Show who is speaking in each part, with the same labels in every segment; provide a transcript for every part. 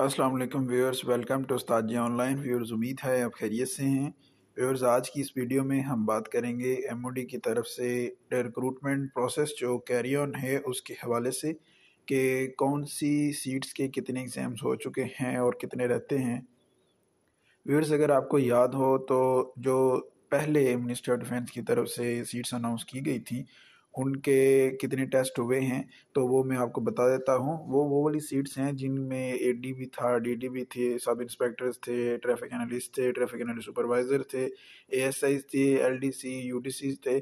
Speaker 1: अस्सलाम वालेकुम viewers welcome to उस्ताद जी ऑनलाइन व्यूअर्स उम्मीद है आप खैरियत से हैं व्यूअर्स आज की इस वीडियो में हम बात करेंगे एमओडी की तरफ से रिक्रूटमेंट प्रोसेस जो कैरी ऑन है उसके हवाले से कि कौन सी सीट्स के कितने एग्ज़ाम्स हो चुके हैं और कितने रहते हैं व्यूअर्स अगर आपको याद हो तो जो पहले मिनिस्टर डिफेंस की तरफ से सीट्स अनाउंस की गई थी उनके कितने टेस्ट हुए हैं तो वो मैं आपको बता देता हूँ वो वो वाली सीट्स हैं जिनमें ए डी भी था डी डी भी थे सब इंस्पेक्टर्स थे ट्रैफिक एनालिस्ट थे ट्रैफिक एनालिस्ट सुपरवाइज़र थे ए एस आई थे L D C U D C थे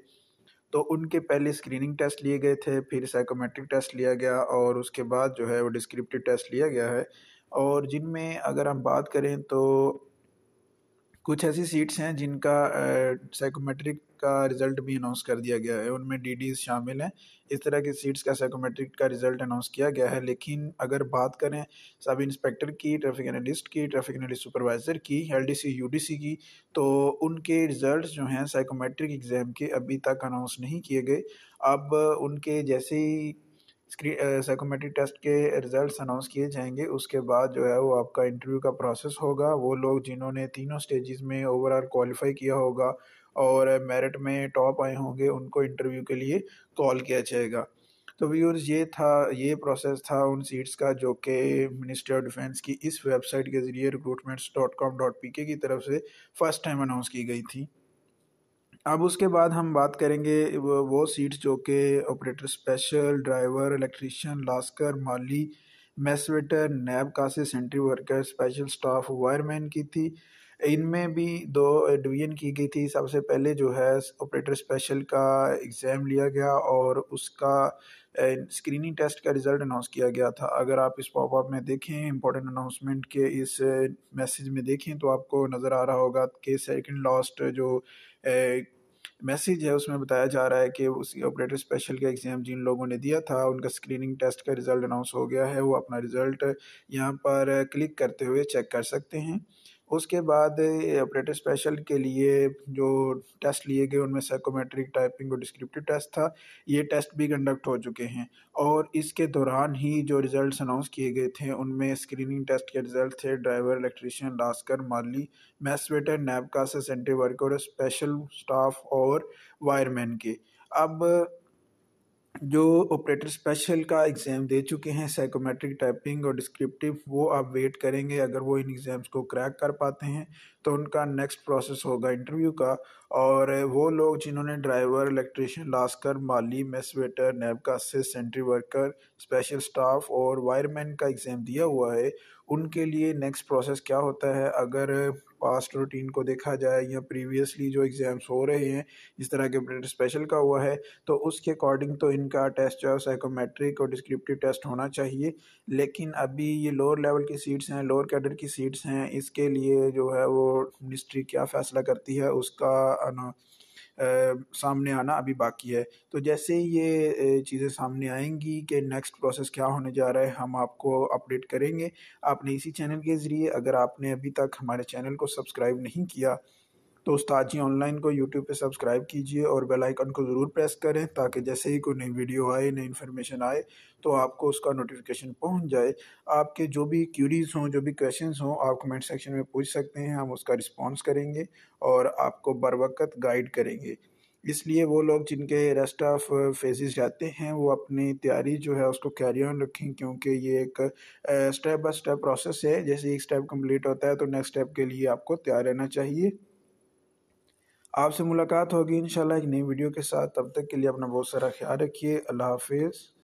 Speaker 1: तो उनके पहले स्क्रीनिंग टेस्ट लिए गए थे फिर साइकोमेट्रिक टेस्ट लिया गया और उसके बाद जो है वो डिस्क्रिप्टिव टेस्ट लिया गया है और जिनमें अगर हम बात करें तो कुछ ऐसी सीट्स हैं जिनका साइकोमेट्रिक का रिज़ल्ट भी अनाउंस कर दिया गया है उनमें डी शामिल हैं इस तरह की सीट्स का साइकोमेट्रिक का रिज़ल्ट अनाउंस किया गया है लेकिन अगर बात करें सब इंस्पेक्टर की ट्रैफिक एनालिस्ट की ट्रैफिक एनालिस्ट सुपरवाइज़र की एल डी की तो उनके रिज़ल्ट जो हैं साइकोमेट्रिक एग्ज़ाम के अभी तक अनाउंस नहीं किए गए अब उनके जैसे ही साइकोमेट्रिक टेस्ट uh, के रिज़ल्ट्स अनाउंस किए जाएंगे उसके बाद जो है वो आपका इंटरव्यू का प्रोसेस होगा वो लोग जिन्होंने तीनों स्टेजेस में ओवरऑल क्वालिफाई किया होगा और मेरिट में टॉप आए होंगे उनको इंटरव्यू के लिए कॉल किया जाएगा तो व्यूअर्स ये था ये प्रोसेस था उन सीट्स का जो कि मिनिस्ट्री ऑफ डिफेंस की इस वेबसाइट के ज़रिए recruitments dot com dot P K की तरफ से फर्स्ट टाइम अनाउंस की गई थी अब उसके बाद हम बात करेंगे वो, वो सीट्स जो कि ऑपरेटर स्पेशल ड्राइवर इलेक्ट्रीशियन लास्कर माली मैसवेटर नैब कासे sentry worker special staff wireman की थी इनमें भी दो डिवीजन की गई थी सबसे पहले जो है ऑपरेटर स्पेशल का एग्ज़ाम लिया गया और उसका स्क्रीनिंग टेस्ट का रिज़ल्ट अनाउंस किया गया था अगर आप इस पॉपअप में देखें इंपॉर्टेंट अनाउंसमेंट के इस मैसेज में देखें तो आपको नज़र आ रहा होगा कि सेकंड लास्ट जो मैसेज है उसमें बताया जा रहा है कि उसी ऑपरेटर स्पेशल का एग्ज़ाम जिन लोगों ने दिया था उनका स्क्रीनिंग टेस्ट का रिज़ल्ट अनाउंस हो गया है वो अपना रिज़ल्ट यहाँ पर क्लिक करते हुए चेक कर सकते हैं उसके बाद ऑपरेटर स्पेशल के लिए जो टेस्ट लिए गए उनमें साइकोमेट्रिक टाइपिंग और डिस्क्रिप्टिव टेस्ट था ये टेस्ट भी कंडक्ट हो चुके हैं और इसके दौरान ही जो रिज़ल्ट अनाउंस किए गए थे उनमें स्क्रीनिंग टेस्ट के रिज़ल्ट थे ड्राइवर इलेक्ट्रीशियन लास्कर माली मैसवेटर नैबका नैब का वर्कर स्पेशल स्टाफ और वायरमैन के अब जो ऑपरेटर स्पेशल का एग्ज़ाम दे चुके हैं साइकोमेट्रिक टाइपिंग और डिस्क्रिप्टिव वो आप वेट करेंगे अगर वो इन एग्ज़ाम्स को क्रैक कर पाते हैं तो उनका नेक्स्ट प्रोसेस होगा इंटरव्यू का और वो लोग जिन्होंने ड्राइवर इलेक्ट्रिशियन लास्कर माली मेस वेटर नैब का assist sentry worker special staff और वायरमैन का एग्ज़ाम दिया हुआ है उनके लिए नेक्स्ट प्रोसेस क्या होता है अगर पास्ट रूटीन को देखा जाए या प्रीवियसली जो एग्ज़ाम्स हो रहे हैं जिस तरह के स्पेशल का हुआ है तो उसके अकॉर्डिंग तो इनका टेस्ट जो है साइकोमेट्रिक और डिस्क्रिप्टिव टेस्ट होना चाहिए लेकिन अभी ये लोअर लेवल की सीट्स हैं लोअर कैडर की सीट्स हैं इसके लिए जो है वो मिनिस्ट्री क्या फैसला करती है उसका सामने आना अभी बाकी है तो जैसे ही ये चीज़ें सामने आएंगी कि नेक्स्ट प्रोसेस क्या होने जा रहा है हम आपको अपडेट करेंगे आपने इसी चैनल के ज़रिए अगर आपने अभी तक हमारे चैनल को सब्सक्राइब नहीं किया तो उस्ताद जी ऑनलाइन को यूट्यूब पे सब्सक्राइब कीजिए और बेल आइकन को ज़रूर प्रेस करें ताकि जैसे ही कोई नई वीडियो आए नई इन्फॉर्मेशन आए तो आपको उसका नोटिफिकेशन पहुंच जाए आपके जो भी क्यूरीज हों जो भी क्वेश्चन हों आप कमेंट सेक्शन में पूछ सकते हैं हम उसका रिस्पॉन्स करेंगे और आपको बर वक्त गाइड करेंगे इसलिए वो लोग जिनके रेस्ट ऑफ फेजेस जाते हैं वो अपनी तैयारी जो है उसको कैरी ऑन रखें क्योंकि ये एक स्टेप बाय स्टेप प्रोसेस है जैसे एक स्टेप कंप्लीट होता है तो नेक्स्ट स्टेप के लिए आपको तैयार रहना चाहिए आपसे मुलाकात होगी इन एक नई वीडियो के साथ तब तक के लिए अपना बहुत सारा ख्याल रखिए अल्लाह हाफिज़